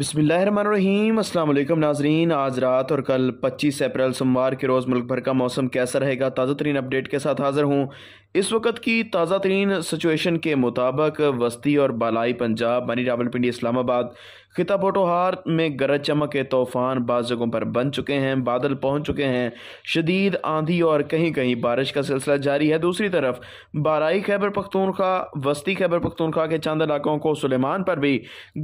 अस्सलाम वालेकुम नाजरीन आज रात और कल 25 अप्रैल सोमवार के रोज़ मुल्क भर का मौसम कैसा रहेगा ताज़ा तरीन अपडेट के साथ हाज़िर हूँ इस वक्त की ताज़ा तरीन सिचुएशन के मुताबिक वस्ती और बालाई पंजाब मनी रावलपिंडी इस्लामाबाद खिता पोटोहार में गरज चमक के तूफान बाद जगहों पर बन चुके हैं बादल पहुंच चुके हैं शदीद आंधी और कहीं कहीं बारिश का सिलसिला जारी है दूसरी तरफ बाराई खैबर पख्तूनखा वस्ती खैबर पख्तूनखा के चंद इलाकों को सुलेमान पर भी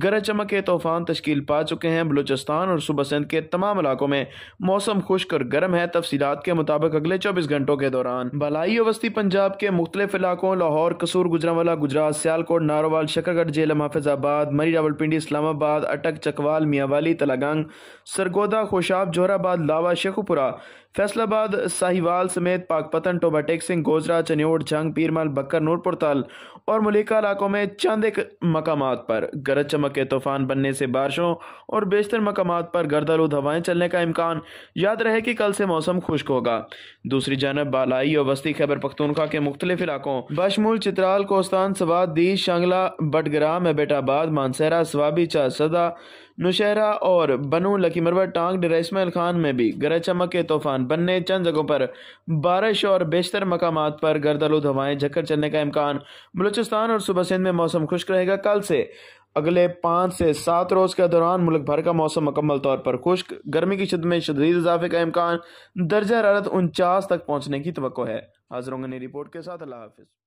गरज चमक के तूफान तश्कील पा चुके हैं बलूचिस्तान और सुबह सिंध के तमाम इलाकों में मौसम खुश्क और गर्म है तफसीत के मुताबिक अगले चौबीस घंटों के दौरान बलाई और वस्ती पंजाब के मुख्तलिफ इलाकों लाहौर कसूर गुजरावाला गुजरात सियालकोट नारोवाल शकरगढ़ जेल हाफिजाबाद मरी रावलपिंडी इस्लामाबाद अटक चकवाल मियावाली तलागंग सरगोदा खोशाब जोहराबाद लावा शेखुपुरा फैसलाबाद साहिवाल समेत पाकपतन टोबा टेकसिंग गोजरा चन्योड़ जंग पीरमल बक्कर नूरपुरताल और मलिका इलाकों में चंद एक मकाम पर गरज चमक के तूफान बनने से बारिशों और बेशतर मकाम पर गर्दालूद हवाएं चलने का इम्कान याद रहे कि कल से मौसम खुश्क होगा दूसरी जानब बालाई और वस्ती खैबर पख्तूनखा के मुख्तलिफ इलाकों बशमूल चित्राल कोस्तान सवाद दी शांगला बटग्राम एबेटाबाद मानसहरा स्वाबी सदा नुशहरा और लकी मरवा टांग डेरा इसमाइल खान में भी गरज चमक के तूफान बनने चंद जगहों पर बारिश और बेशतर मकाम पर गर्दलू हवाएं झक्कर चलने का इम्कान बलूचिस्तान और सुबह सिंध में मौसम खुश्क रहेगा कल से अगले पाँच से सात रोज़ के दौरान मुल्क भर का मौसम मुकम्मल तौर पर खुश्क गर्मी की शद में शदीद इजाफे का इम्कान दर्जा हरारत उनचास तक पहुँचने की तो है हाजिर होंगे रिपोर्ट के साथ अल्लाह हाफिज़